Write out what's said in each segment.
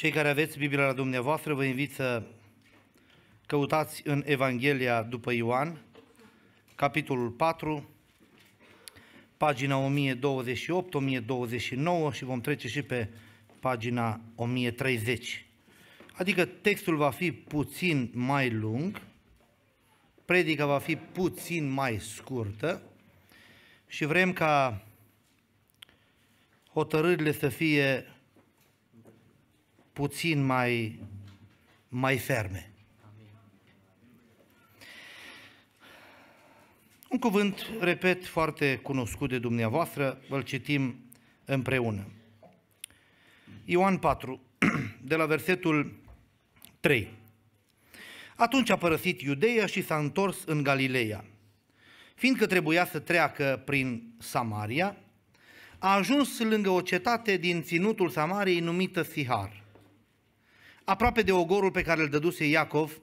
Cei care aveți Biblia la dumneavoastră, vă invit să căutați în Evanghelia după Ioan, capitolul 4, pagina 1028-1029 și vom trece și pe pagina 1030. Adică textul va fi puțin mai lung, predica va fi puțin mai scurtă și vrem ca hotărârile să fie puțin mai, mai ferme. Un cuvânt, repet, foarte cunoscut de dumneavoastră, îl citim împreună. Ioan 4, de la versetul 3. Atunci a părăsit Iudeia și s-a întors în Galileea. Fiindcă trebuia să treacă prin Samaria, a ajuns lângă o cetate din ținutul Samariei numită Sihar, aproape de ogorul pe care îl dăduse Iacov,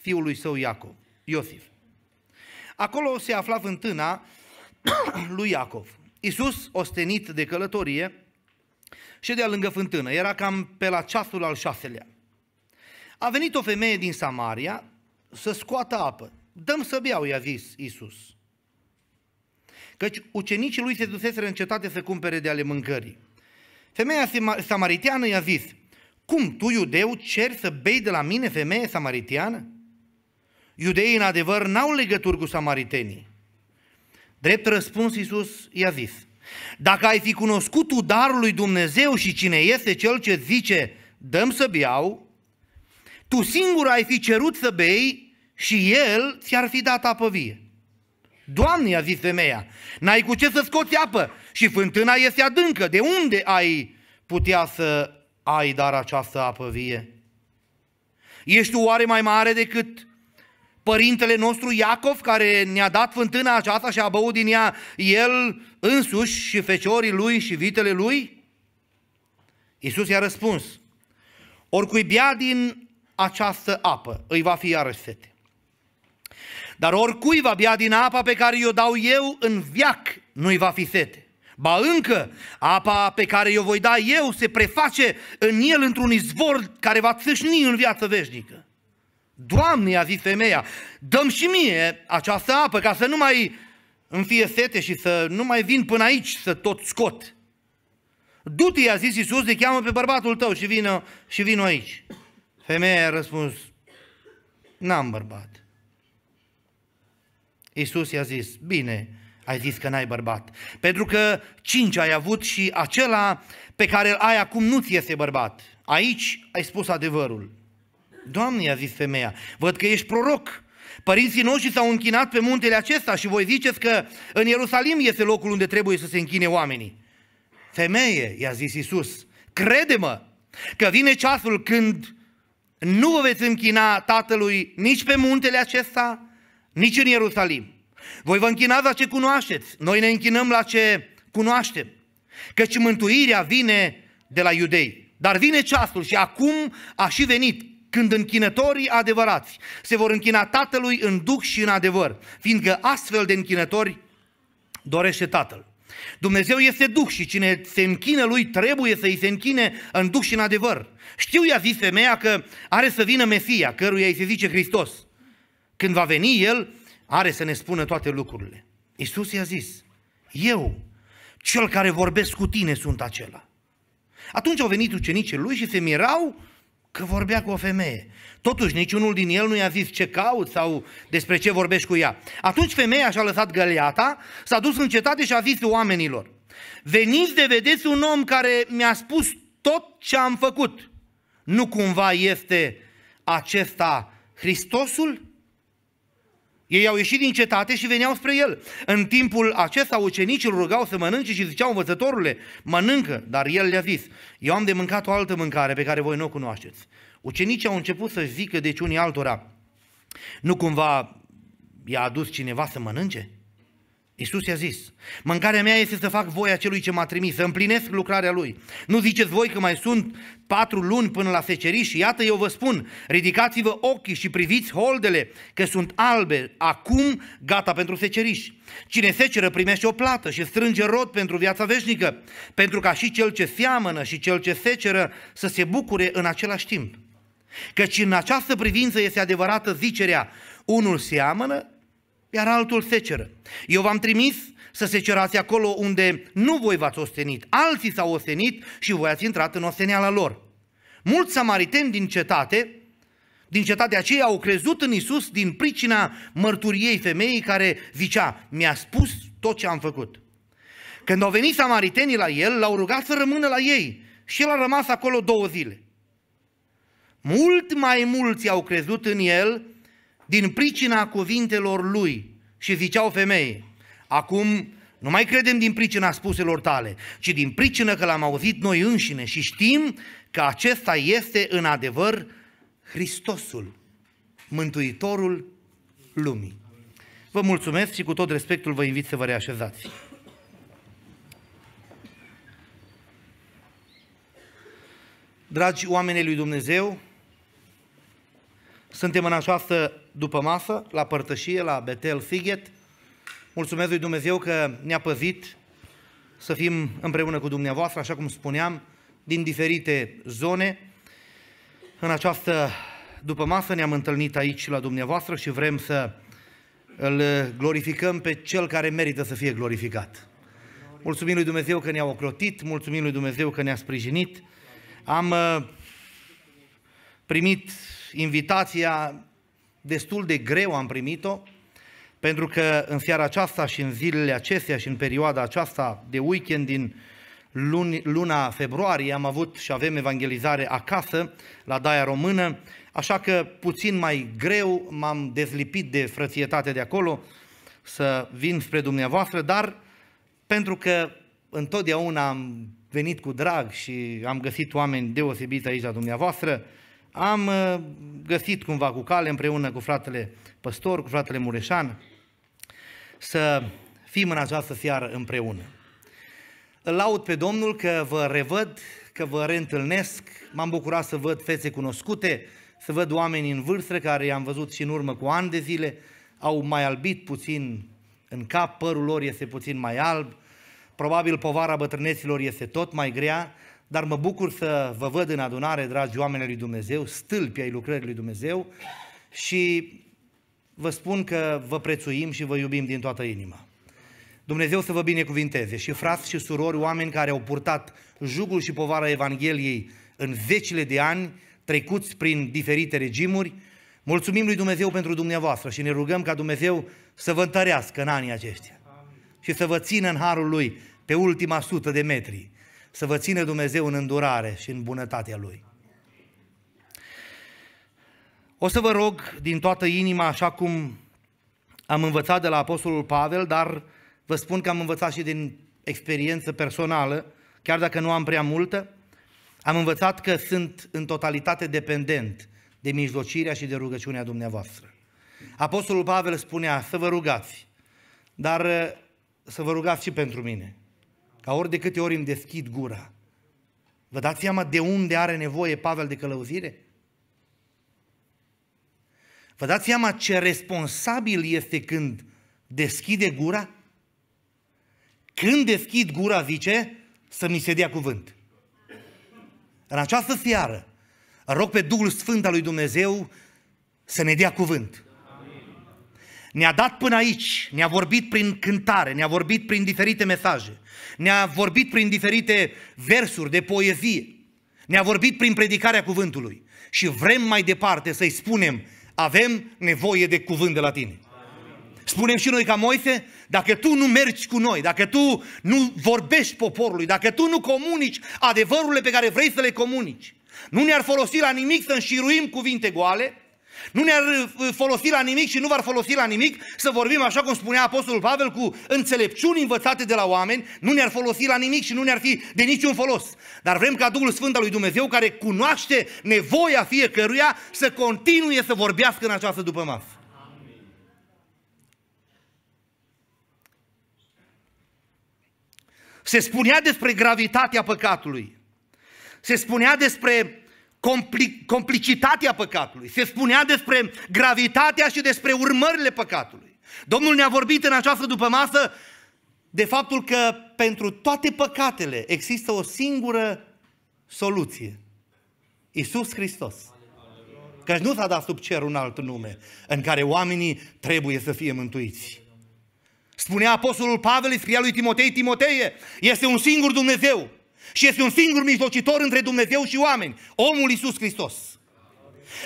fiul lui său Iacov, Iosif. Acolo se afla fântâna lui Iacov. Iisus, ostenit de călătorie, ședea lângă fântână. Era cam pe la ceasul al șaselea. A venit o femeie din Samaria să scoată apă. Dăm să beau, i-a zis Iisus. Căci ucenicii lui se duseseră în cetate să cumpere de ale mâncării. Femeia samariteană i-a zis, cum, tu, iudeu, ceri să bei de la mine, femeie samaritiană? Iudeii, în adevăr, n-au legături cu samaritenii. Drept răspuns, Iisus i-a zis, dacă ai fi cunoscut tu darul lui Dumnezeu și cine este cel ce zice, dăm să biau, tu singur ai fi cerut să bei și el ți-ar fi dat apă vie. Doamne, a zis femeia, n-ai cu ce să scoți apă și fântâna este adâncă, de unde ai putea să ai dar această apă vie? Ești tu oare mai mare decât părintele nostru Iacov, care ne-a dat fântâna aceasta și a băut din ea el însuși și feciorii lui și vitele lui? Iisus i-a răspuns, oricui bea din această apă, îi va fi iarăși sete. Dar oricui va bea din apa pe care i-o dau eu în viac, nu-i va fi sete. Ba încă, apa pe care o voi da eu se preface în el într-un izvor care va țâșni în viață veșnică. Doamne, a zis femeia, dăm și mie această apă ca să nu mai îmi fie sete și să nu mai vin până aici să tot scot. Du-te, a zis Iisus, de cheamă pe bărbatul tău și vină, și vină aici. Femeia a răspuns, n-am bărbat. Iisus i-a zis, bine, ai zis că n-ai bărbat. Pentru că cinci ai avut și acela pe care îl ai acum nu ți este bărbat. Aici ai spus adevărul. Doamne, i-a zis femeia, văd că ești proroc. Părinții noștri s-au închinat pe muntele acesta și voi ziceți că în Ierusalim este locul unde trebuie să se închine oamenii. Femeie, i-a zis Isus, crede-mă că vine ceasul când nu vă veți închina Tatălui nici pe muntele acesta, nici în Ierusalim. Voi vă închinați la ce cunoașteți, noi ne închinăm la ce cunoaștem. Căci mântuirea vine de la iudei. Dar vine ceasul și acum a și venit când închinătorii adevărați se vor închina Tatălui în duc și în adevăr, fiindcă astfel de închinători dorește Tatăl. Dumnezeu este Duh și cine se închină lui trebuie să îi se închine în Duh și în adevăr. Știu, i-a zis femeia, că are să vină Mesia, căruia îi se zice Hristos. Când va veni el, are să ne spună toate lucrurile. Iisus i-a zis, eu, cel care vorbesc cu tine sunt acela. Atunci au venit ucenicii lui și se mirau că vorbea cu o femeie. Totuși, niciunul din el nu i-a zis ce caut sau despre ce vorbești cu ea. Atunci femeia și-a lăsat găleata, s-a dus în cetate și a zis oamenilor, veniți de vedeți un om care mi-a spus tot ce am făcut. Nu cumva este acesta Hristosul? Ei au ieșit din cetate și veneau spre el. În timpul acesta ucenicii îl rugau să mănânce și ziceau învățătorule, mănâncă, dar el le-a zis, eu am de mâncat o altă mâncare pe care voi nu o cunoașteți. Ucenicii au început să zică deci unii altora, nu cumva i-a adus cineva să mănânce? Iisus i-a zis, mâncarea mea este să fac voia celui ce m-a trimis, să împlinesc lucrarea lui. Nu ziceți voi că mai sunt patru luni până la seceri și iată eu vă spun, ridicați-vă ochii și priviți holdele, că sunt albe, acum gata pentru seceriș. Cine seceră primește o plată și strânge rod pentru viața veșnică, pentru ca și cel ce seamănă și cel ce seceră să se bucure în același timp. Căci în această privință este adevărată zicerea, unul seamănă iar altul seceră. Eu v-am trimis să secerați acolo unde nu voi v-ați ostenit, alții s-au ostenit și voi ați intrat în osteneala lor. Mulți samariteni din cetate, din cetatea aceea au crezut în Isus din pricina mărturiei femeii care zicea, mi-a spus tot ce am făcut. Când au venit samaritenii la el, l-au rugat să rămână la ei și el a rămas acolo două zile. Mult mai mulți au crezut în el din pricina cuvintelor lui. Și ziceau femeie, acum nu mai credem din pricina spuselor tale, ci din pricina că l-am auzit noi înșine și știm că acesta este în adevăr Hristosul, Mântuitorul lumii. Vă mulțumesc și cu tot respectul vă invit să vă reașezați. Dragi oameni lui Dumnezeu, suntem în această după masă, la părtășie, la Betel Sighet. Mulțumesc lui Dumnezeu că ne-a păzit să fim împreună cu dumneavoastră, așa cum spuneam, din diferite zone. În această după masă ne-am întâlnit aici la dumneavoastră și vrem să îl glorificăm pe cel care merită să fie glorificat. Mulțumim lui Dumnezeu că ne-a ocrotit, mulțumim lui Dumnezeu că ne-a sprijinit. Am uh, primit invitația destul de greu am primit-o, pentru că în seara aceasta și în zilele acestea și în perioada aceasta de weekend din luni, luna februarie am avut și avem evangelizare acasă la Daia Română, așa că puțin mai greu m-am dezlipit de frățietate de acolo să vin spre dumneavoastră, dar pentru că întotdeauna am venit cu drag și am găsit oameni deosebiți aici la dumneavoastră, am uh, găsit cumva cu cale împreună cu fratele păstor, cu fratele Mureșan, să fim în această seară împreună. Îl laud pe Domnul că vă revăd, că vă reîntâlnesc. M-am bucurat să văd fețe cunoscute, să văd oameni în vârstă care i-am văzut și în urmă cu ani de zile, au mai albit puțin în cap, părul lor este puțin mai alb, probabil povara bătrâneților este tot mai grea, dar mă bucur să vă văd în adunare, dragi oameni lui Dumnezeu, stâlpi ai lucrării lui Dumnezeu și vă spun că vă prețuim și vă iubim din toată inima. Dumnezeu să vă binecuvinteze și frați și surori, oameni care au purtat jugul și povara Evangheliei în zecile de ani, trecuți prin diferite regimuri, mulțumim lui Dumnezeu pentru dumneavoastră și ne rugăm ca Dumnezeu să vă întărească în anii aceștia și să vă țină în harul Lui pe ultima sută de metri să vă ține Dumnezeu în îndurare și în bunătatea Lui. O să vă rog din toată inima, așa cum am învățat de la Apostolul Pavel, dar vă spun că am învățat și din experiență personală, chiar dacă nu am prea multă, am învățat că sunt în totalitate dependent de mijlocirea și de rugăciunea dumneavoastră. Apostolul Pavel spunea să vă rugați, dar să vă rugați și pentru mine. Ca ori de câte ori îmi deschid gura. Vă dați seama de unde are nevoie Pavel de călăuzire? Vă dați seama ce responsabil este când deschide gura? Când deschid gura, zice, să mi se dea cuvânt. În această seară, rog pe Duhul Sfânt al lui Dumnezeu să ne dea cuvânt. Ne-a dat până aici, ne-a vorbit prin cântare, ne-a vorbit prin diferite mesaje, ne-a vorbit prin diferite versuri de poezie, ne-a vorbit prin predicarea cuvântului și vrem mai departe să-i spunem, avem nevoie de cuvânt de la tine. Spunem și noi ca Moise, dacă tu nu mergi cu noi, dacă tu nu vorbești poporului, dacă tu nu comunici adevărurile pe care vrei să le comunici, nu ne-ar folosi la nimic să înșiruim cuvinte goale, nu ne-ar uh, uh, folosi la nimic și nu v-ar folosi la nimic să vorbim, așa cum spunea Apostolul Pavel, cu înțelepciuni învățate de la oameni, nu ne-ar folosi la nimic și nu ne-ar fi de niciun folos. Dar vrem ca Duhul Sfânt al lui Dumnezeu, care cunoaște nevoia fiecăruia, să continue să vorbească în această după masă. Se spunea despre gravitatea păcatului. Se spunea despre compli- complicitatea păcatului, se spunea despre gravitatea și despre urmările păcatului. Domnul ne-a vorbit în această masă de faptul că pentru toate păcatele există o singură soluție. Isus Hristos. Căci nu s-a dat sub cer un alt nume în care oamenii trebuie să fie mântuiți. Spunea Apostolul Pavel, scria lui Timotei, Timotei, este un singur Dumnezeu și este un singur mijlocitor între Dumnezeu și oameni, omul Iisus Hristos.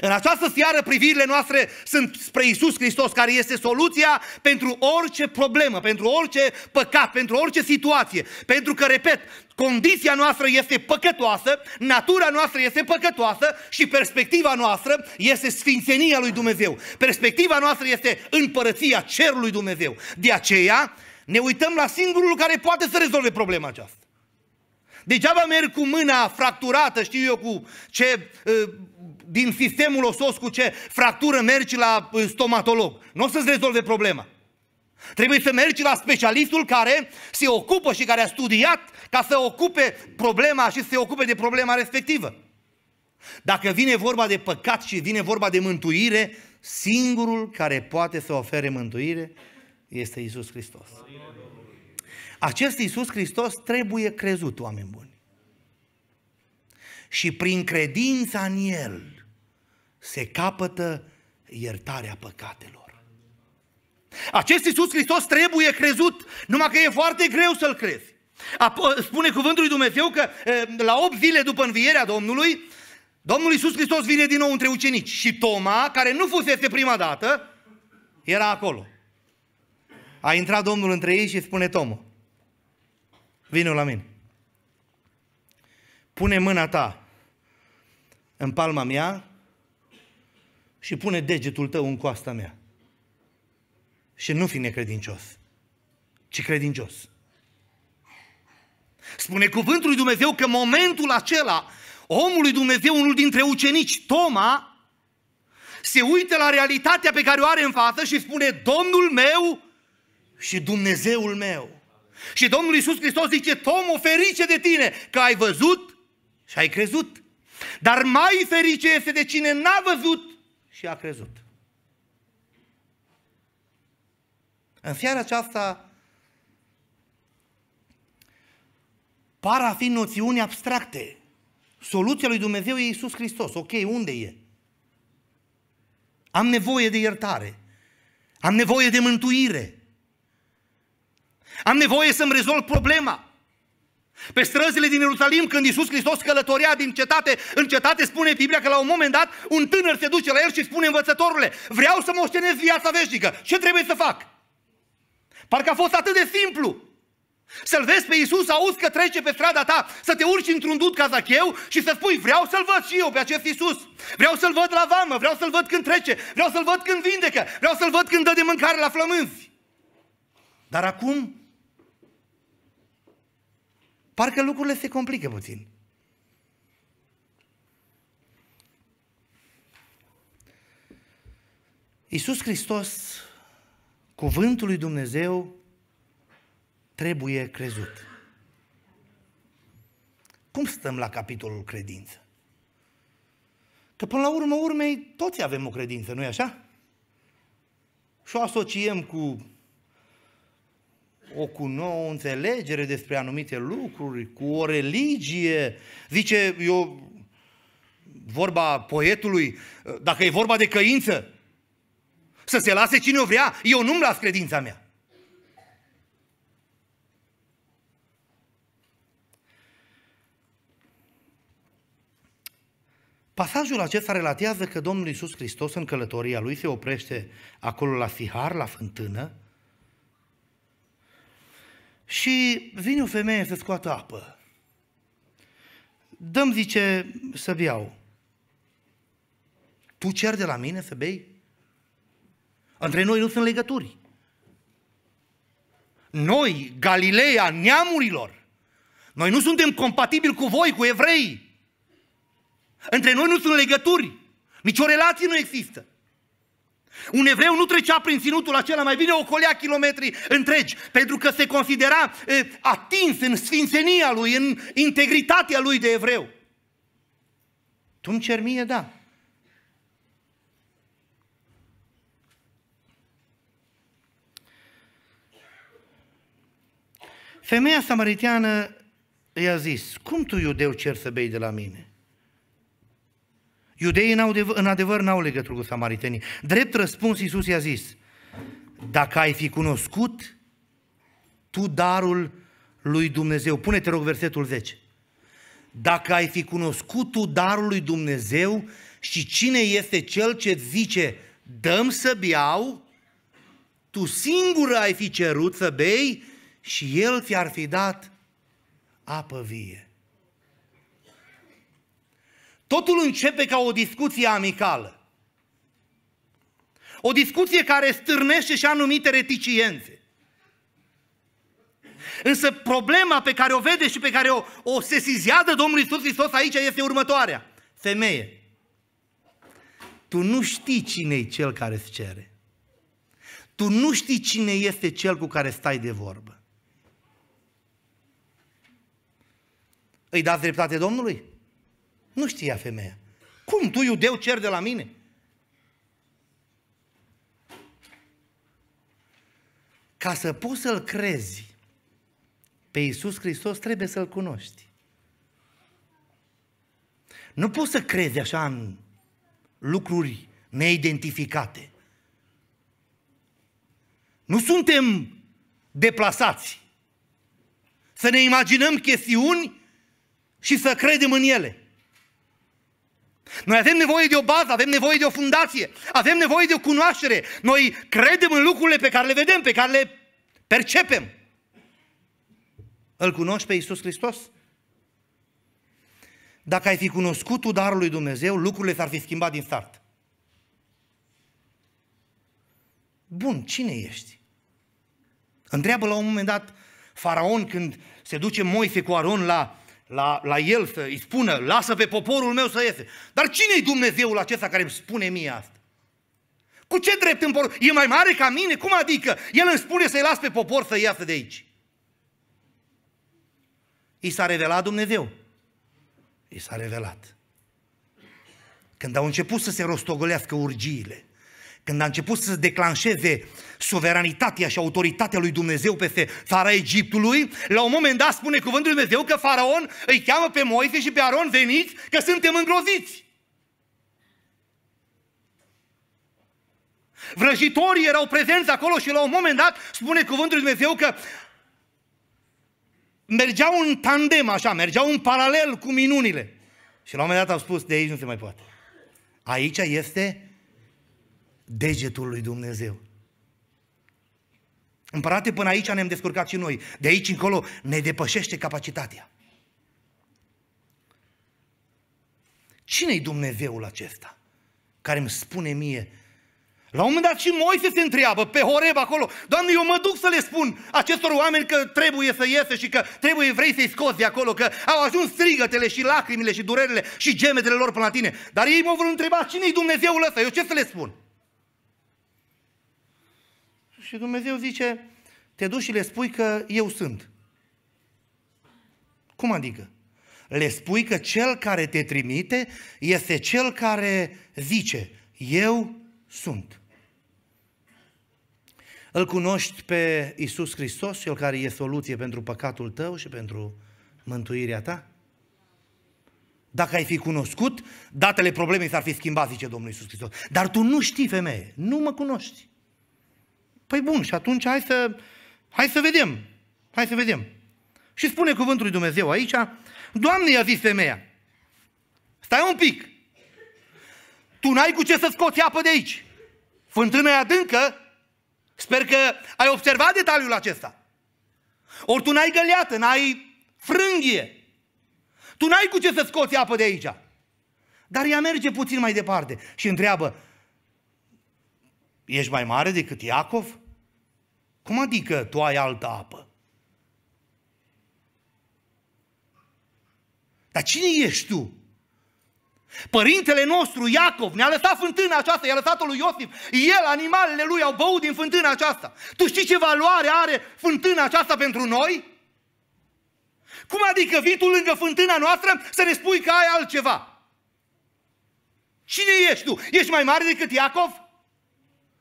În această seară privirile noastre sunt spre Iisus Hristos, care este soluția pentru orice problemă, pentru orice păcat, pentru orice situație. Pentru că, repet, condiția noastră este păcătoasă, natura noastră este păcătoasă și perspectiva noastră este sfințenia lui Dumnezeu. Perspectiva noastră este împărăția cerului Dumnezeu. De aceea ne uităm la singurul care poate să rezolve problema aceasta. Degeaba merg cu mâna fracturată, știu eu, cu ce, ă, din sistemul osos, cu ce fractură mergi la ă, stomatolog. Nu o să-ți rezolve problema. Trebuie să mergi la specialistul care se ocupă și care a studiat ca să ocupe problema și să se ocupe de problema respectivă. Dacă vine vorba de păcat și vine vorba de mântuire, singurul care poate să ofere mântuire este Isus Hristos. Amin. Acest Iisus Hristos trebuie crezut, oameni buni. Și prin credința în El se capătă iertarea păcatelor. Acest Iisus Hristos trebuie crezut, numai că e foarte greu să-L crezi. Ă, spune cuvântul lui Dumnezeu că la 8 zile după învierea Domnului, Domnul Iisus Hristos vine din nou între ucenici și Toma, care nu fusese prima dată, era acolo. A intrat Domnul între ei și spune Tomo, Vino la mine. Pune mâna ta în palma mea și pune degetul tău în coasta mea. Și nu fi necredincios, ci credincios. Spune cuvântul lui Dumnezeu că momentul acela, omul lui Dumnezeu, unul dintre ucenici, Toma, se uită la realitatea pe care o are în față și spune, Domnul meu și Dumnezeul meu. Și Domnul Iisus Hristos zice, Tomu, ferice de tine că ai văzut și ai crezut. Dar mai ferice este de cine n-a văzut și a crezut. În seara aceasta, par a fi noțiuni abstracte. Soluția lui Dumnezeu e Iisus Hristos. Ok, unde e? Am nevoie de iertare. Am nevoie de mântuire. Am nevoie să-mi rezolv problema. Pe străzile din Ierusalim, când Iisus Hristos călătorea din cetate în cetate, spune Biblia că la un moment dat un tânăr se duce la el și spune învățătorule, vreau să moștenesc viața veșnică, ce trebuie să fac? Parcă a fost atât de simplu. Să-L vezi pe Iisus, auzi că trece pe strada ta, să te urci într-un dut ca zacheu și să spui, vreau să-L văd și eu pe acest Iisus. Vreau să-L văd la vamă, vreau să-L văd când trece, vreau să-L văd când vindecă, vreau să-L văd când dă de mâncare la flămânzi. Dar acum Parcă lucrurile se complică puțin. Iisus Hristos, cuvântul lui Dumnezeu, trebuie crezut. Cum stăm la capitolul credință? Că până la urmă urmei toți avem o credință, nu-i așa? Și o asociem cu o, cu o înțelegere despre anumite lucruri, cu o religie. Zice, eu, vorba poetului, dacă e vorba de căință, să se lase cine o vrea, eu nu-mi las credința mea. Pasajul acesta relatează că Domnul Iisus Hristos în călătoria lui se oprește acolo la Sihar, la fântână, și vine o femeie să scoată apă. Dăm, zice, să beau. Tu cer de la mine să bei? Între noi nu sunt legături. Noi, Galileea, neamurilor, noi nu suntem compatibili cu voi, cu evrei. Între noi nu sunt legături. Nici o relație nu există. Un evreu nu trecea prin ținutul acela, mai bine ocolea kilometri întregi, pentru că se considera e, atins în sfințenia lui, în integritatea lui de evreu. Tu îmi cer mie, da. Femeia samaritiană i-a zis, cum tu iudeu cer să bei de la mine? Iudeii în adevăr n-au legătură cu samaritenii. Drept răspuns, Iisus i-a zis, dacă ai fi cunoscut tu darul lui Dumnezeu. Pune-te rog versetul 10. Dacă ai fi cunoscut tu darul lui Dumnezeu și cine este cel ce zice, dăm să biau, tu singur ai fi cerut să bei și el ți-ar fi dat apă vie. Totul începe ca o discuție amicală. O discuție care stârnește și anumite reticiențe. Însă problema pe care o vede și pe care o, o sesizează Domnul Iisus Hristos aici este următoarea. Femeie, tu nu știi cine e cel care îți cere. Tu nu știi cine este cel cu care stai de vorbă. Îi dați dreptate Domnului? Nu știa femeia. Cum tu, iudeu, cer de la mine? Ca să poți să-L crezi pe Iisus Hristos, trebuie să-L cunoști. Nu poți să crezi așa în lucruri neidentificate. Nu suntem deplasați. Să ne imaginăm chestiuni și să credem în ele. Noi avem nevoie de o bază, avem nevoie de o fundație, avem nevoie de o cunoaștere. Noi credem în lucrurile pe care le vedem, pe care le percepem. Îl cunoști pe Iisus Hristos? Dacă ai fi cunoscut tu darul lui Dumnezeu, lucrurile s-ar fi schimbat din start. Bun, cine ești? Întreabă la un moment dat faraon când se duce Moise cu Aron la la, la el să îi spună, lasă pe poporul meu să iese. Dar cine-i Dumnezeul acesta care îmi spune mie asta? Cu ce drept în popor? E mai mare ca mine? Cum adică? El îmi spune să-i las pe popor să iasă de aici. I s-a revelat Dumnezeu. I s-a revelat. Când au început să se rostogolească urgiile, când a început să declanșeze suveranitatea și autoritatea lui Dumnezeu pe fara Egiptului, la un moment dat spune cuvântul lui Dumnezeu că faraon îi cheamă pe Moise și pe Aron, veniți că suntem îngroziți. Vrăjitorii erau prezenți acolo și la un moment dat spune cuvântul lui Dumnezeu că mergeau în tandem așa, mergeau în paralel cu minunile. Și la un moment dat au spus, de aici nu se mai poate. Aici este degetul lui Dumnezeu. Împărate, până aici ne-am descurcat și noi. De aici încolo ne depășește capacitatea. Cine-i Dumnezeul acesta care îmi spune mie? La un moment dat și Moise se întreabă pe Horeb acolo, Doamne, eu mă duc să le spun acestor oameni că trebuie să iese și că trebuie vrei să-i scoți de acolo, că au ajuns strigătele și lacrimile și durerile și gemetele lor până la tine. Dar ei mă vor întreba, cine-i Dumnezeul ăsta? Eu ce să le spun? Și Dumnezeu zice, te duci și le spui că eu sunt. Cum adică? Le spui că cel care te trimite este cel care zice, eu sunt. Îl cunoști pe Isus Hristos, cel care e soluție pentru păcatul tău și pentru mântuirea ta? Dacă ai fi cunoscut, datele problemei s-ar fi schimbat, zice Domnul Isus Hristos. Dar tu nu știi, femeie, nu mă cunoști. Păi bun, și atunci hai să, hai să vedem. Hai să vedem. Și spune cuvântul lui Dumnezeu aici, Doamne, i-a zis femeia, stai un pic, tu n-ai cu ce să scoți apă de aici. Fântâna e adâncă, sper că ai observat detaliul acesta. Ori tu n-ai găleată, n-ai frânghie. Tu n-ai cu ce să scoți apă de aici. Dar ea merge puțin mai departe și întreabă, ești mai mare decât Iacov? Cum adică tu ai altă apă? Dar cine ești tu? Părintele nostru, Iacov, ne-a lăsat fântâna aceasta, i-a lăsat-o lui Iosif. El, animalele lui, au băut din fântâna aceasta. Tu știi ce valoare are fântâna aceasta pentru noi? Cum adică vii tu lângă fântâna noastră să ne spui că ai altceva? Cine ești tu? Ești mai mare decât Iacov?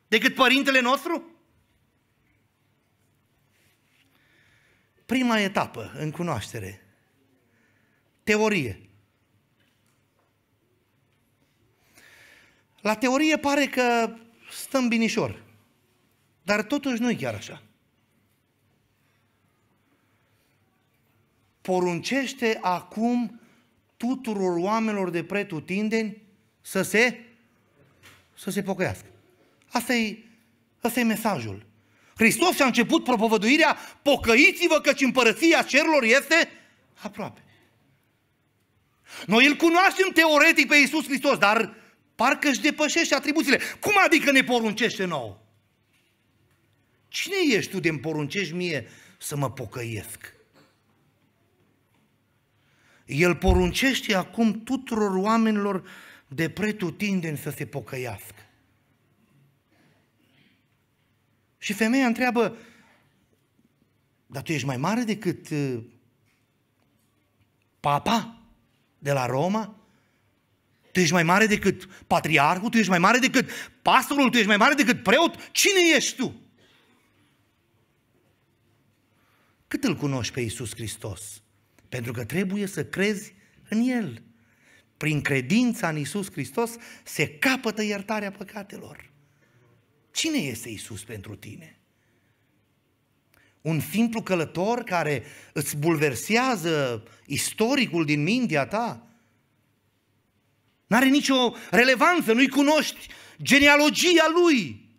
Decât părintele nostru? prima etapă în cunoaștere. Teorie. La teorie pare că stăm binișor, dar totuși nu e chiar așa. Poruncește acum tuturor oamenilor de pretutindeni să se, să se pocăiască. Asta e, asta e mesajul. Hristos și-a început propovăduirea, pocăiți-vă căci împărăția cerurilor este aproape. Noi îl cunoaștem teoretic pe Iisus Hristos, dar parcă își depășește atribuțiile. Cum adică ne poruncește nou? Cine ești tu de îmi poruncești mie să mă pocăiesc? El poruncește acum tuturor oamenilor de pretutindeni să se pocăiască. Și femeia întreabă, dar tu ești mai mare decât uh, papa de la Roma? Tu ești mai mare decât patriarhul? Tu ești mai mare decât pastorul? Tu ești mai mare decât preot? Cine ești tu? Cât îl cunoști pe Iisus Hristos? Pentru că trebuie să crezi în El. Prin credința în Iisus Hristos se capătă iertarea păcatelor. Cine este Isus pentru tine? Un simplu călător care îți bulversează istoricul din mintea ta? N-are nicio relevanță, nu-i cunoști genealogia lui.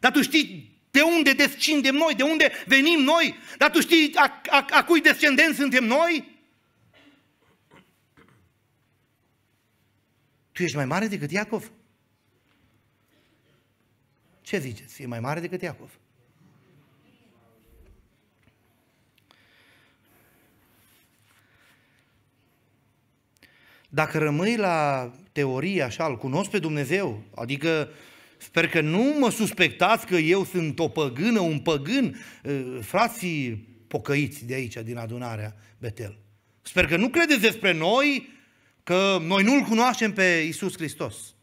Dar tu știi de unde descindem noi, de unde venim noi, dar tu știi a, a, a cui descendenți suntem noi? Tu ești mai mare decât Iacov? Ce ziceți? E mai mare decât Iacov. Dacă rămâi la teorie așa, îl cunosc pe Dumnezeu, adică sper că nu mă suspectați că eu sunt o păgână, un păgân, frații pocăiți de aici, din adunarea Betel. Sper că nu credeți despre noi că noi nu-L cunoaștem pe Isus Hristos.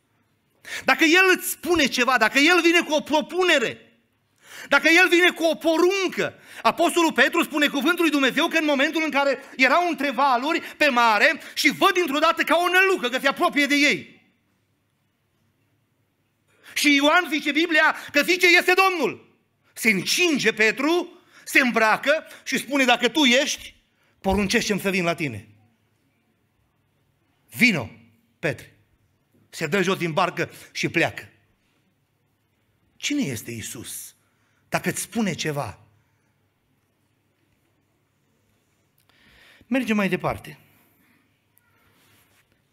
Dacă El îți spune ceva, dacă El vine cu o propunere, dacă El vine cu o poruncă, Apostolul Petru spune cuvântul lui Dumnezeu că în momentul în care erau între valuri pe mare și văd dintr-o dată ca o nălucă că se apropie de ei. Și Ioan zice Biblia că zice este Domnul. Se încinge Petru, se îmbracă și spune dacă tu ești, poruncește-mi să vin la tine. Vino, Petre se dă jos din barcă și pleacă. Cine este Isus? Dacă îți spune ceva. Mergem mai departe.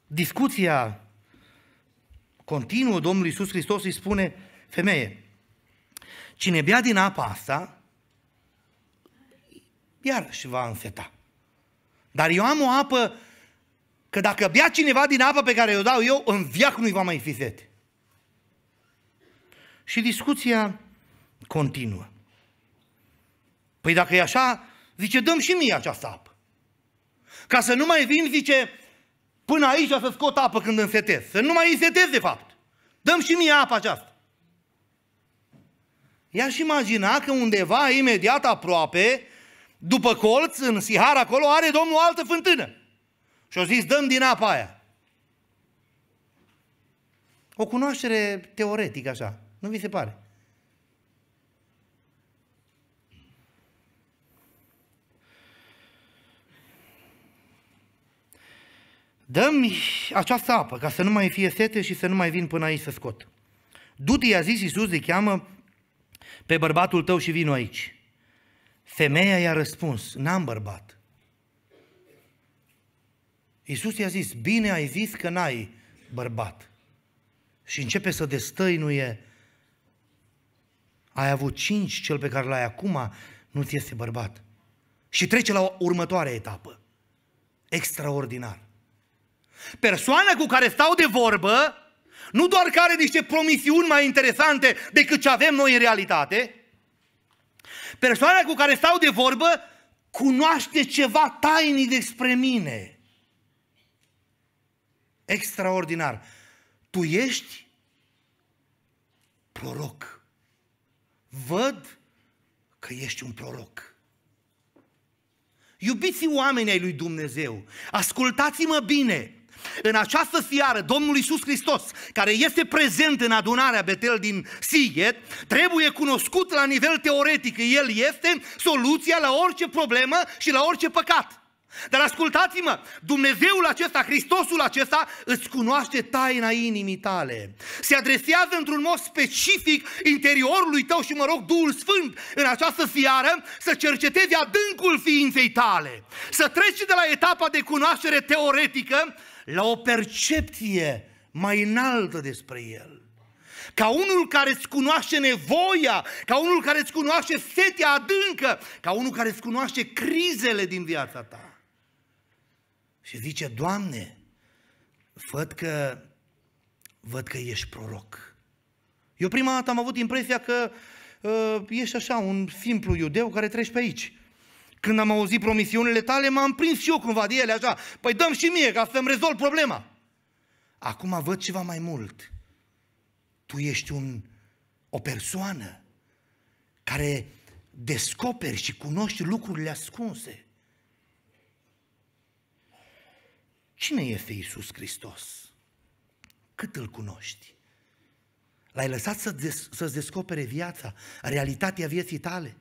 Discuția continuă, Domnul Iisus Hristos îi spune, femeie, cine bea din apa asta, iarăși va înfeta. Dar eu am o apă că dacă bea cineva din apa pe care o dau eu, în viac nu-i va mai fi set. Și discuția continuă. Păi dacă e așa, zice, dăm și mie această apă. Ca să nu mai vin, zice, până aici să scot apă când însetez. Să nu mai însetez, de fapt. Dăm și mie apa aceasta. i și imagina că undeva, imediat aproape, după colț, în Sihar, acolo, are Domnul altă fântână. Și au zis, dăm din apa aia. O cunoaștere teoretică așa, nu vi se pare? Dăm mi această apă ca să nu mai fie sete și să nu mai vin până aici să scot. Du-te, i-a zis Iisus, îi cheamă pe bărbatul tău și vino aici. Femeia i-a răspuns, n-am bărbat. Iisus i-a zis, bine ai zis că n-ai bărbat. Și începe să destăinuie, ai avut cinci, cel pe care l-ai acum nu ți este bărbat. Și trece la următoarea etapă. Extraordinar. Persoana cu care stau de vorbă, nu doar că are niște promisiuni mai interesante decât ce avem noi în realitate, persoana cu care stau de vorbă cunoaște ceva tainic despre mine extraordinar. Tu ești proroc. Văd că ești un proroc. Iubiți oamenii ai lui Dumnezeu, ascultați-mă bine. În această seară, Domnul Iisus Hristos, care este prezent în adunarea Betel din Sighet, trebuie cunoscut la nivel teoretic. El este soluția la orice problemă și la orice păcat. Dar ascultați-mă, Dumnezeul acesta, Hristosul acesta îți cunoaște taina inimii tale. Se adresează într-un mod specific interiorului tău și mă rog Duhul Sfânt în această seară să cerceteze adâncul ființei tale. Să treci de la etapa de cunoaștere teoretică la o percepție mai înaltă despre el ca unul care îți cunoaște nevoia, ca unul care îți cunoaște setea adâncă, ca unul care îți cunoaște crizele din viața ta și zice, Doamne, văd că, văd că ești proroc. Eu prima dată am avut impresia că uh, ești așa, un simplu iudeu care treci pe aici. Când am auzit promisiunile tale, m-am prins și eu cumva de ele așa. Păi dăm și mie ca să-mi rezolv problema. Acum văd ceva mai mult. Tu ești un, o persoană care descoperi și cunoști lucrurile ascunse. Cine este Iisus Hristos? Cât îl cunoști? L-ai lăsat să să-ți descopere viața, realitatea vieții tale?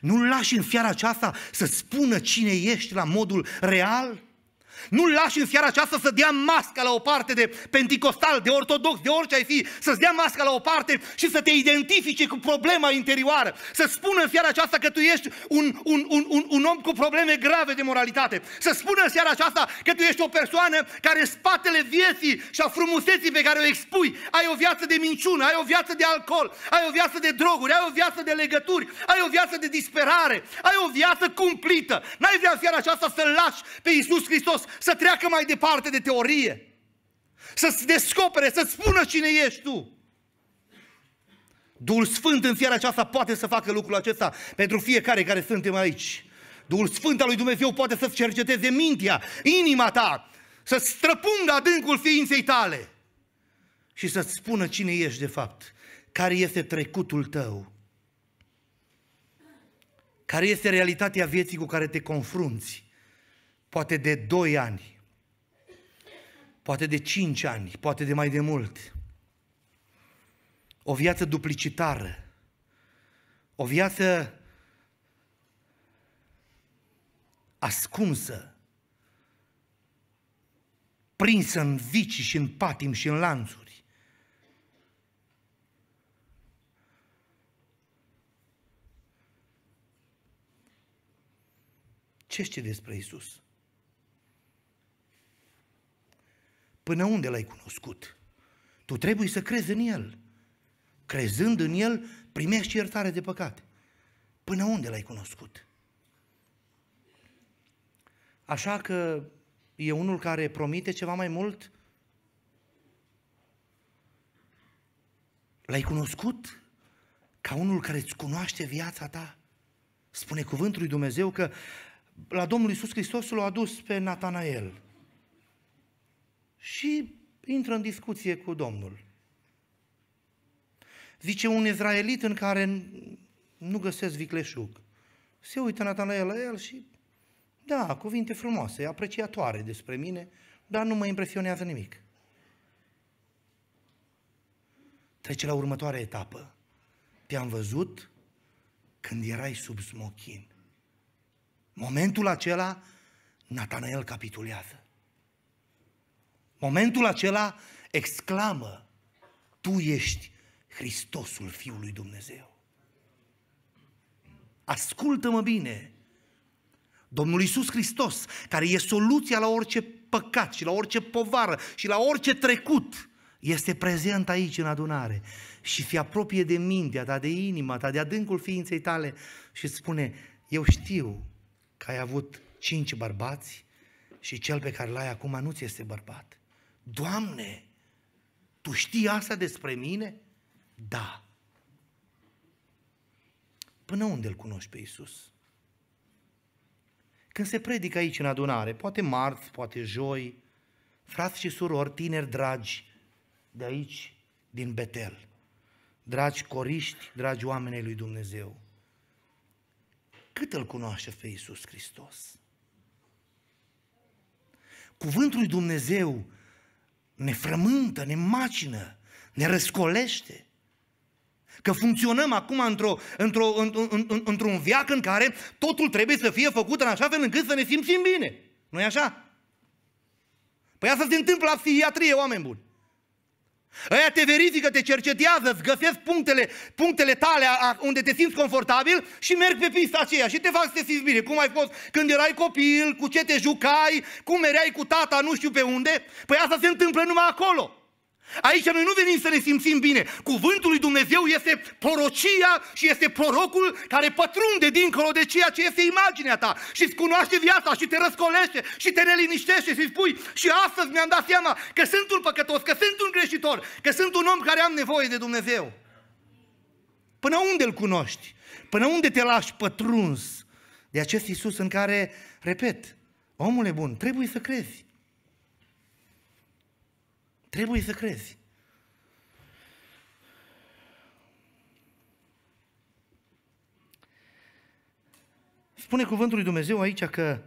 Nu-l lași în fiara aceasta să spună cine ești la modul real? Nu-l lași în seara aceasta să dea masca la o parte de penticostal, de ortodox, de orice ai fi, să-ți dea masca la o parte și să te identifice cu problema interioară. Să spună în seara aceasta că tu ești un, un, un, un, un om cu probleme grave de moralitate. Să spună în seara aceasta că tu ești o persoană care în spatele vieții și a frumuseții pe care o expui, ai o viață de minciună, ai o viață de alcool, ai o viață de droguri, ai o viață de legături, ai o viață de disperare, ai o viață cumplită. N-ai vrea în seara aceasta să-L lași pe Iisus Hristos să treacă mai departe de teorie. Să-ți descopere, să-ți spună cine ești tu. Duhul Sfânt în fiara aceasta poate să facă lucrul acesta pentru fiecare care suntem aici. Duhul Sfânt al lui Dumnezeu poate să-ți cerceteze mintea, inima ta, să străpungă adâncul ființei tale și să-ți spună cine ești de fapt, care este trecutul tău, care este realitatea vieții cu care te confrunți poate de 2 ani, poate de 5 ani, poate de mai de mult. O viață duplicitară, o viață ascunsă, prinsă în vicii și în patim și în lanțuri. Ce știi despre Isus? Până unde l-ai cunoscut? Tu trebuie să crezi în El. Crezând în El, primești iertare de păcate. Până unde l-ai cunoscut? Așa că e unul care promite ceva mai mult? L-ai cunoscut ca unul care îți cunoaște viața ta? Spune cuvântul lui Dumnezeu că la Domnul Isus Hristos l-a adus pe Natanael și intră în discuție cu Domnul. Zice un izraelit în care nu găsesc vicleșug. Se uită Natanael la el și, da, cuvinte frumoase, apreciatoare despre mine, dar nu mă impresionează nimic. Trece la următoarea etapă. Te-am văzut când erai sub smochin. Momentul acela, Natanael capitulează momentul acela exclamă, tu ești Hristosul Fiului Dumnezeu. Ascultă-mă bine! Domnul Iisus Hristos, care e soluția la orice păcat și la orice povară și la orice trecut, este prezent aici în adunare și fi apropie de mintea ta, de inima ta, de adâncul ființei tale și spune, eu știu că ai avut cinci bărbați și cel pe care l-ai acum nu ți este bărbat. Doamne, Tu știi asta despre mine? Da. Până unde îl cunoști pe Isus? Când se predică aici în adunare, poate marți, poate joi, frați și surori, tineri dragi de aici, din Betel, dragi coriști, dragi oamenii lui Dumnezeu, cât îl cunoaște pe Iisus Hristos? Cuvântul lui Dumnezeu ne frământă, ne macină, ne răscolește. Că funcționăm acum într-o, într-o, într-un viac în care totul trebuie să fie făcut în așa fel încât să ne simțim bine. nu e așa? Păi asta se întâmplă la psihiatrie, oameni buni. Aia te verifică, te cercetează, îți găsesc punctele, punctele tale a, a, unde te simți confortabil și merg pe pista aceea și te fac să te simți bine. Cum ai fost când erai copil, cu ce te jucai, cum erai cu tata, nu știu pe unde. Păi asta se întâmplă numai acolo. Aici noi nu venim să ne simțim bine. Cuvântul lui Dumnezeu este porocia și este porocul care pătrunde dincolo de ceea ce este imaginea ta și îți cunoaște viața și te răscolește și te neliniștește și spui și astăzi mi-am dat seama că sunt un păcătos, că sunt un greșitor, că sunt un om care am nevoie de Dumnezeu. Până unde îl cunoști? Până unde te lași pătruns de acest Isus în care, repet, omule bun, trebuie să crezi. Trebuie să crezi. Spune cuvântul lui Dumnezeu aici că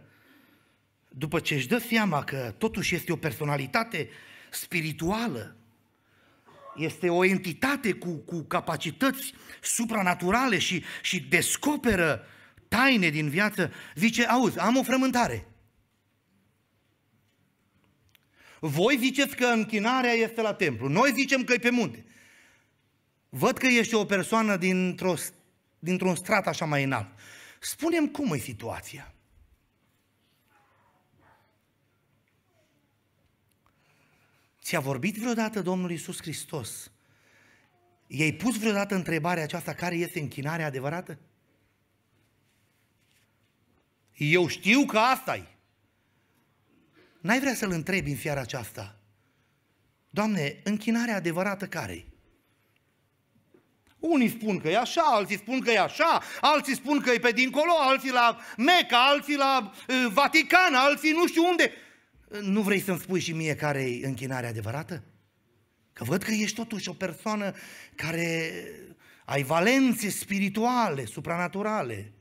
după ce își dă seama că totuși este o personalitate spirituală, este o entitate cu, cu capacități supranaturale și, și descoperă taine din viață, zice, auzi, am o frământare. Voi ziceți că închinarea este la templu. Noi zicem că e pe munte. Văd că ești o persoană dintr-o, dintr-un strat așa mai înalt. Spunem cum e situația. Ți-a vorbit vreodată Domnul Isus Hristos? I-ai pus vreodată întrebarea aceasta care este închinarea adevărată? Eu știu că asta e n-ai vrea să-l întrebi în fiara aceasta, Doamne, închinarea adevărată care unii spun că e așa, alții spun că e așa, alții spun că e pe dincolo, alții la Meca, alții la uh, Vatican, alții nu știu unde. Nu vrei să-mi spui și mie care e închinarea adevărată? Că văd că ești totuși o persoană care ai valențe spirituale, supranaturale.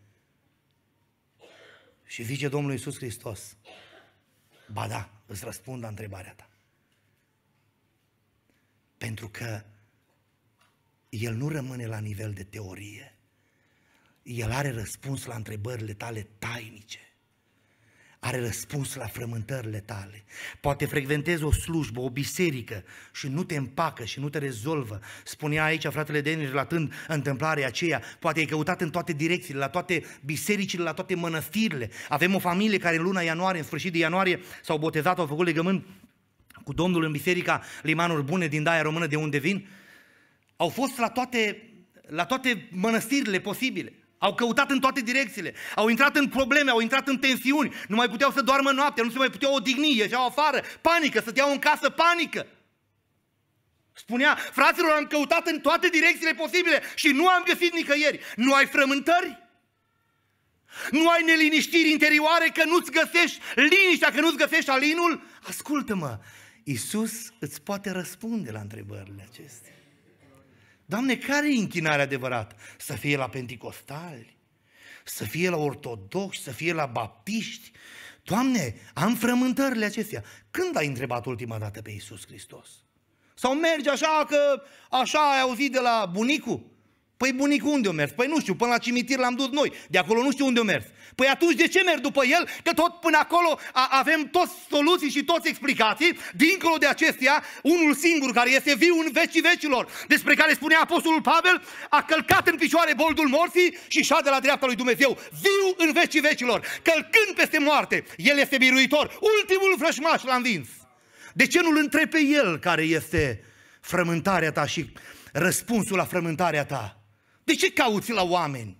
Și zice Domnul Iisus Hristos, Ba da, îți răspund la întrebarea ta. Pentru că el nu rămâne la nivel de teorie. El are răspuns la întrebările tale tainice are răspuns la frământările tale. Poate frecventezi o slujbă, o biserică și nu te împacă și nu te rezolvă. Spunea aici fratele Denis relatând întâmplarea aceea. Poate ai căutat în toate direcțiile, la toate bisericile, la toate mănăstirile. Avem o familie care în luna ianuarie, în sfârșit de ianuarie, s-au botezat, au făcut legământ cu Domnul în biserica Limanuri Bune din Daia Română, de unde vin. Au fost la toate, la toate mănăstirile posibile. Au căutat în toate direcțiile, au intrat în probleme, au intrat în tensiuni, nu mai puteau să doarmă noaptea, nu se mai puteau odihni, ieșeau afară, panică, să în casă, panică. Spunea, fraților, am căutat în toate direcțiile posibile și nu am găsit nicăieri. Nu ai frământări? Nu ai neliniștiri interioare că nu-ți găsești liniștea, că nu-ți găsești alinul? Ascultă-mă, Iisus îți poate răspunde la întrebările acestea. Doamne, care e închinarea adevărată? Să fie la pentecostali, să fie la ortodoxi, să fie la baptiști. Doamne, am frământările acestea. Când ai întrebat ultima dată pe Iisus Hristos? Sau mergi așa că așa ai auzit de la bunicul? Păi bunicul unde o mers? Păi nu știu, până la cimitir l-am dus noi. De acolo nu știu unde o mers. Păi atunci de ce merg după el? Că tot până acolo a, avem toți soluții și toți explicații. Dincolo de acestea, unul singur care este viu în vecii vecilor, despre care spunea Apostolul Pavel, a călcat în picioare boldul morții și șa de la dreapta lui Dumnezeu, viu în vecii vecilor, călcând peste moarte. El este biruitor, ultimul vrășmaș l-a învins. De ce nu-l întrebi pe el care este frământarea ta și răspunsul la frământarea ta? De ce cauți la oameni?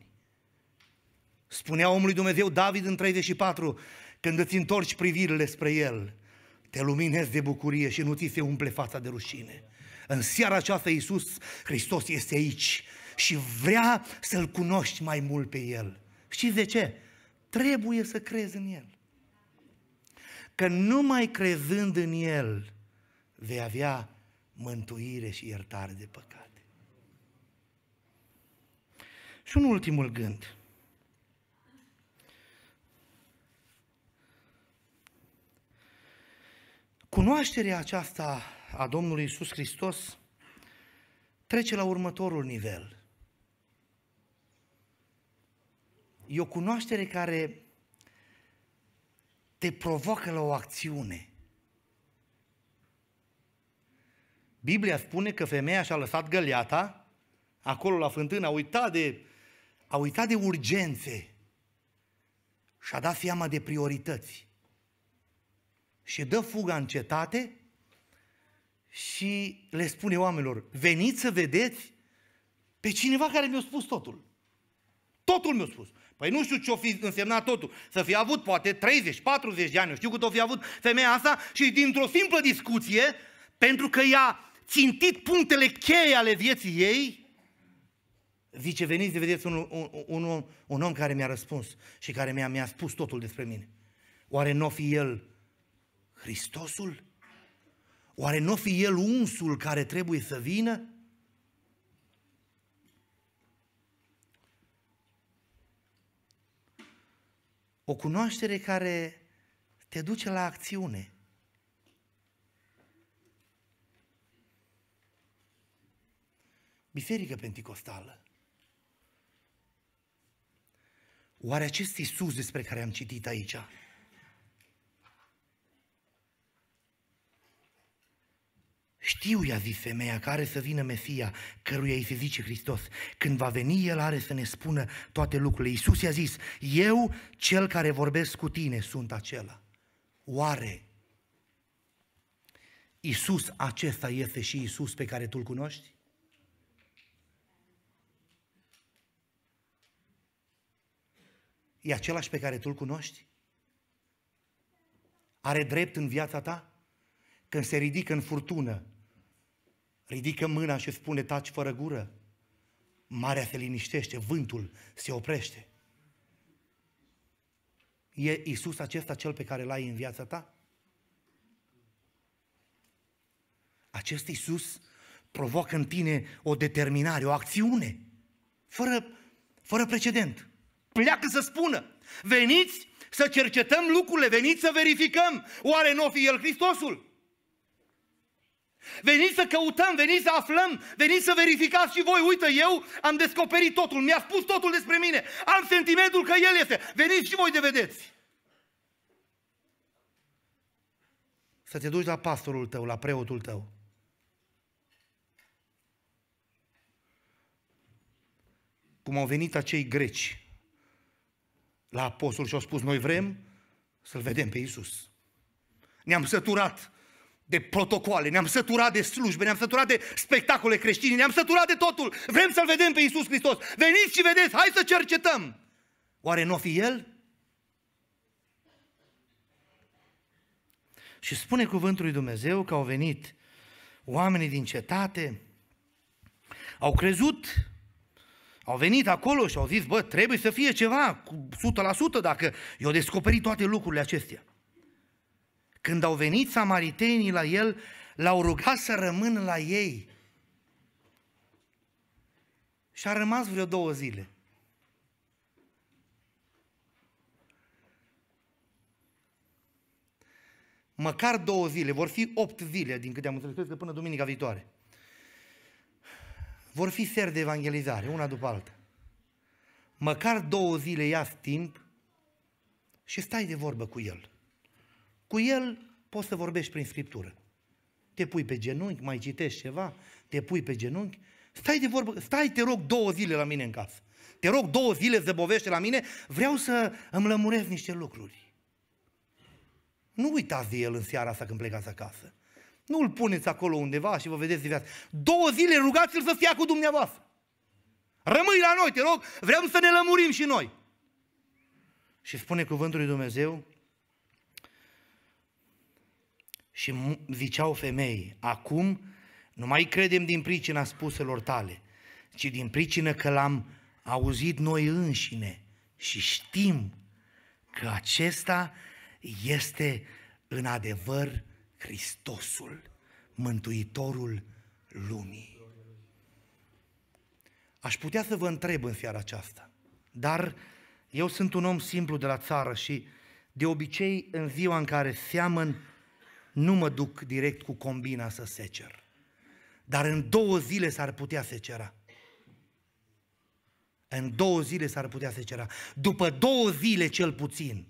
Spunea omului Dumnezeu David în 34, când îți întorci privirile spre el, te luminezi de bucurie și nu ți se umple fața de rușine. În seara aceasta Iisus Hristos este aici și vrea să-L cunoști mai mult pe El. Știți de ce? Trebuie să crezi în El. Că numai crezând în El vei avea mântuire și iertare de păcat. Și un ultimul gând. Cunoașterea aceasta a Domnului Isus Hristos trece la următorul nivel. E o cunoaștere care te provoacă la o acțiune. Biblia spune că femeia și-a lăsat găliata acolo la fântână, a uitat de a uitat de urgențe și a dat seama de priorități. Și dă fuga în cetate și le spune oamenilor, veniți să vedeți pe cineva care mi-a spus totul. Totul mi-a spus. Păi nu știu ce-o fi însemnat totul. Să fi avut poate 30, 40 de ani, eu știu cât o fi avut femeia asta și dintr-o simplă discuție, pentru că i-a țintit punctele cheie ale vieții ei, Zice, veniți de vedeți un, un, un, om, un om care mi-a răspuns și care mi-a, mi-a spus totul despre mine. Oare nu n-o fi el Hristosul? Oare nu n-o fi el unsul care trebuie să vină? O cunoaștere care te duce la acțiune. Biserică Pentecostală. Oare acest Iisus despre care am citit aici, Știu i-a zis femeia care să vină Mesia, căruia îi se zice Hristos. Când va veni, El are să ne spună toate lucrurile. Iisus i-a zis, eu, cel care vorbesc cu tine, sunt acela. Oare Iisus acesta este și Iisus pe care tu-L cunoști? e același pe care tu îl cunoști? Are drept în viața ta? Când se ridică în furtună, ridică mâna și spune taci fără gură, marea se liniștește, vântul se oprește. E Isus acesta cel pe care l-ai în viața ta? Acest Isus provoacă în tine o determinare, o acțiune, fără, fără precedent pleacă să spună. Veniți să cercetăm lucrurile, veniți să verificăm. Oare nu o fi El Hristosul? Veniți să căutăm, veniți să aflăm, veniți să verificați și voi. Uite, eu am descoperit totul, mi-a spus totul despre mine. Am sentimentul că El este. Veniți și voi de vedeți. Să te duci la pastorul tău, la preotul tău. Cum au venit acei greci la apostol și au spus, noi vrem să-L vedem pe Iisus. Ne-am săturat de protocoale, ne-am săturat de slujbe, ne-am săturat de spectacole creștine, ne-am săturat de totul. Vrem să-L vedem pe Iisus Hristos. Veniți și vedeți, hai să cercetăm. Oare nu fi El? Și spune cuvântul lui Dumnezeu că au venit oamenii din cetate, au crezut au venit acolo și au zis, bă, trebuie să fie ceva, cu 100% dacă i-au descoperit toate lucrurile acestea. Când au venit samaritenii la el, l-au rugat să rămână la ei. Și a rămas vreo două zile. Măcar două zile, vor fi opt zile, din câte am înțeles, că până duminica viitoare vor fi seri de evangelizare, una după alta. Măcar două zile ia timp și stai de vorbă cu el. Cu el poți să vorbești prin Scriptură. Te pui pe genunchi, mai citești ceva, te pui pe genunchi, stai de vorbă, stai, te rog, două zile la mine în casă. Te rog, două zile zăbovește la mine, vreau să îmi lămurez niște lucruri. Nu uitați de el în seara asta când plecați acasă. Nu îl puneți acolo undeva și vă vedeți viață. Două zile rugați-l să stea cu dumneavoastră. Rămâi la noi, te rog, vrem să ne lămurim și noi. Și spune cuvântul lui Dumnezeu, și ziceau femei, acum nu mai credem din pricina spuselor tale, ci din pricină că l-am auzit noi înșine și știm că acesta este în adevăr Hristosul, Mântuitorul lumii. Aș putea să vă întreb în seara aceasta, dar eu sunt un om simplu de la țară și de obicei în ziua în care seamăn nu mă duc direct cu combina să secer. Dar în două zile s-ar putea secera. În două zile s-ar putea secera. După două zile cel puțin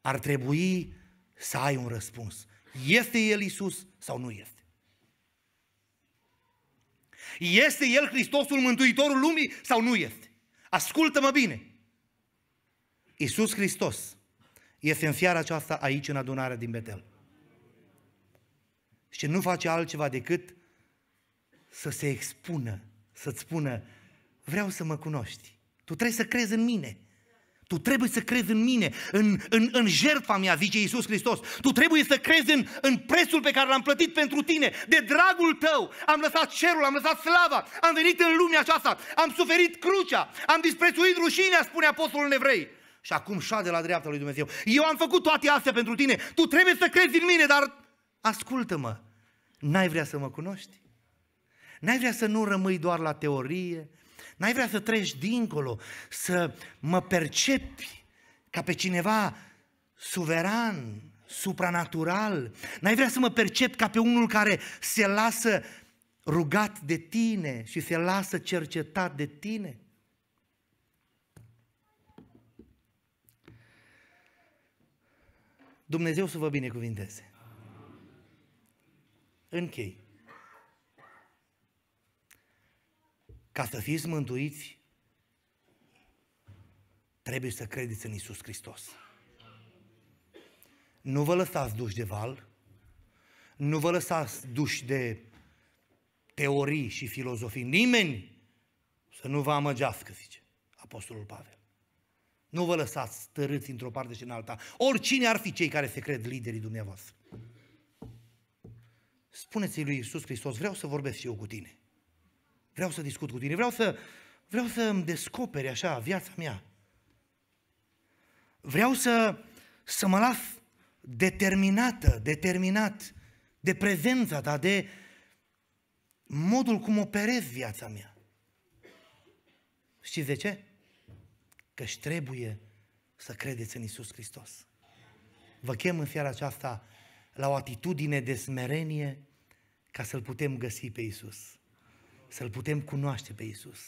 ar trebui să ai un răspuns. Este El Isus sau nu este? Este El Hristosul Mântuitorul Lumii sau nu este? Ascultă-mă bine! Isus Hristos este în fiara aceasta aici în adunarea din Betel. Și nu face altceva decât să se expună, să-ți spună, vreau să mă cunoști. Tu trebuie să crezi în mine. Tu trebuie să crezi în mine, în, în, în jertfa mea, zice Iisus Hristos. Tu trebuie să crezi în, în prețul pe care l-am plătit pentru tine. De dragul tău am lăsat cerul, am lăsat slava, am venit în lumea aceasta, am suferit crucea, am disprețuit rușinea, spune Apostolul nevrei. Și acum șade la dreapta lui Dumnezeu. Eu am făcut toate astea pentru tine. Tu trebuie să crezi în mine, dar ascultă-mă. N-ai vrea să mă cunoști? N-ai vrea să nu rămâi doar la teorie, N-ai vrea să treci dincolo, să mă percepi ca pe cineva suveran, supranatural. N-ai vrea să mă percep ca pe unul care se lasă rugat de tine și se lasă cercetat de tine. Dumnezeu să vă binecuvinteze. Închei. Ca să fiți mântuiți, trebuie să credeți în Isus Hristos. Nu vă lăsați duși de val, nu vă lăsați duși de teorii și filozofii. Nimeni să nu vă amăgească, zice Apostolul Pavel. Nu vă lăsați stărâți într-o parte și în alta. Oricine ar fi cei care se cred liderii dumneavoastră. Spuneți-i lui Iisus Hristos, vreau să vorbesc și eu cu tine. Vreau să discut cu tine, vreau să, vreau să îmi descoperi așa viața mea. Vreau să, să mă las determinată, determinat de prezența ta, de modul cum operez viața mea. Știți de ce? Că și trebuie să credeți în Isus Hristos. Vă chem în seara aceasta la o atitudine de smerenie ca să-L putem găsi pe Isus să-L putem cunoaște pe Isus,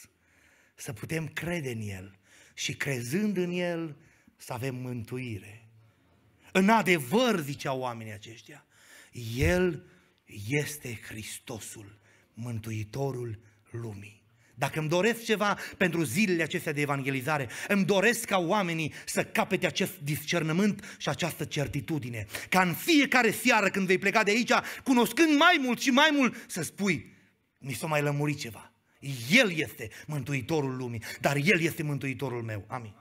să putem crede în El și crezând în El să avem mântuire. În adevăr, ziceau oamenii aceștia, El este Hristosul, Mântuitorul lumii. Dacă îmi doresc ceva pentru zilele acestea de evangelizare, îmi doresc ca oamenii să capete acest discernământ și această certitudine. Ca în fiecare seară când vei pleca de aici, cunoscând mai mult și mai mult, să spui, mi s-a mai lămurit ceva. El este Mântuitorul lumii, dar El este Mântuitorul meu. Amin.